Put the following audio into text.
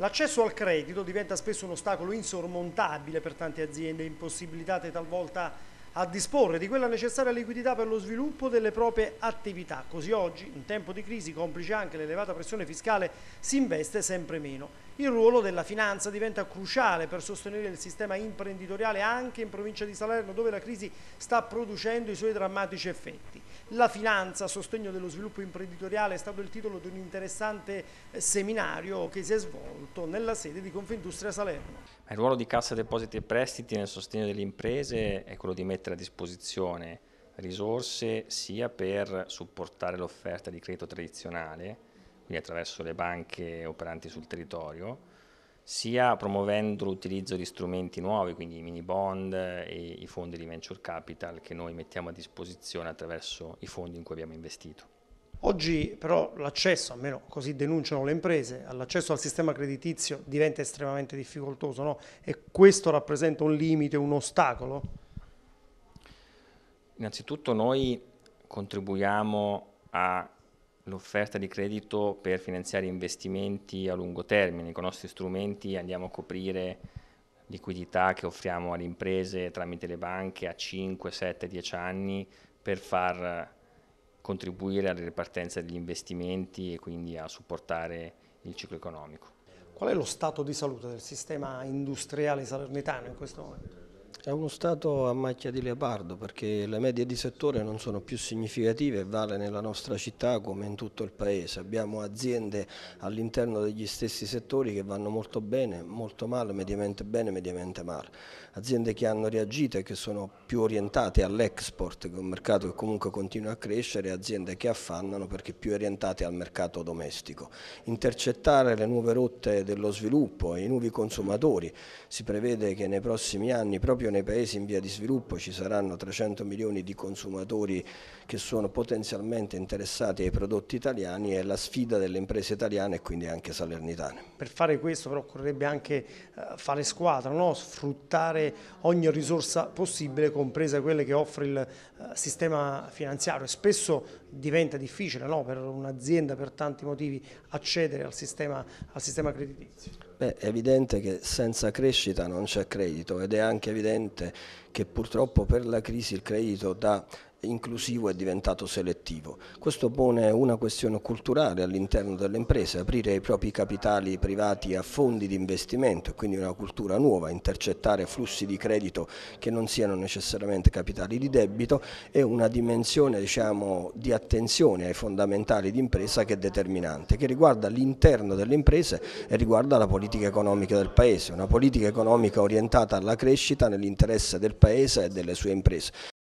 L'accesso al credito diventa spesso un ostacolo insormontabile per tante aziende, impossibilitate talvolta a disporre di quella necessaria liquidità per lo sviluppo delle proprie attività. Così oggi, in tempo di crisi, complice anche l'elevata pressione fiscale, si investe sempre meno il ruolo della finanza diventa cruciale per sostenere il sistema imprenditoriale anche in provincia di Salerno dove la crisi sta producendo i suoi drammatici effetti. La finanza a sostegno dello sviluppo imprenditoriale è stato il titolo di un interessante eh, seminario che si è svolto nella sede di Confindustria Salerno. Il ruolo di Cassa Depositi e Prestiti nel sostegno delle imprese è quello di mettere a disposizione risorse sia per supportare l'offerta di credito tradizionale quindi attraverso le banche operanti sul territorio, sia promuovendo l'utilizzo di strumenti nuovi, quindi i mini bond e i fondi di venture capital che noi mettiamo a disposizione attraverso i fondi in cui abbiamo investito. Oggi però l'accesso, almeno così denunciano le imprese, all'accesso al sistema creditizio diventa estremamente difficoltoso no? e questo rappresenta un limite, un ostacolo? Innanzitutto noi contribuiamo a l'offerta di credito per finanziare investimenti a lungo termine. Con i nostri strumenti andiamo a coprire liquidità che offriamo alle imprese tramite le banche a 5, 7, 10 anni per far contribuire alla ripartenza degli investimenti e quindi a supportare il ciclo economico. Qual è lo stato di salute del sistema industriale salernitano in questo momento? È uno stato a macchia di leopardo perché le medie di settore non sono più significative e vale nella nostra città come in tutto il paese. Abbiamo aziende all'interno degli stessi settori che vanno molto bene, molto male, mediamente bene, mediamente male. Aziende che hanno reagito e che sono più orientate all'export, che è un mercato che comunque continua a crescere, e aziende che affannano perché più orientate al mercato domestico. Intercettare le nuove rotte dello sviluppo e i nuovi consumatori. Si prevede che nei prossimi anni proprio nei paesi in via di sviluppo ci saranno 300 milioni di consumatori che sono potenzialmente interessati ai prodotti italiani e la sfida delle imprese italiane e quindi anche salernitane. Per fare questo però occorrerebbe anche eh, fare squadra, no? sfruttare ogni risorsa possibile, compresa quelle che offre il eh, sistema finanziario e spesso diventa difficile no? per un'azienda per tanti motivi accedere al sistema, al sistema creditizio. Beh, è evidente che senza crescita non c'è credito ed è anche evidente che purtroppo per la crisi il credito da inclusivo è diventato selettivo. Questo pone una questione culturale all'interno delle imprese, aprire i propri capitali privati a fondi di investimento, quindi una cultura nuova, intercettare flussi di credito che non siano necessariamente capitali di debito e una dimensione diciamo, di attenzione ai fondamentali di impresa che è determinante, che riguarda l'interno delle imprese e riguarda la politica economica del Paese, una politica economica orientata alla crescita nell'interesse del Paese e delle sue imprese.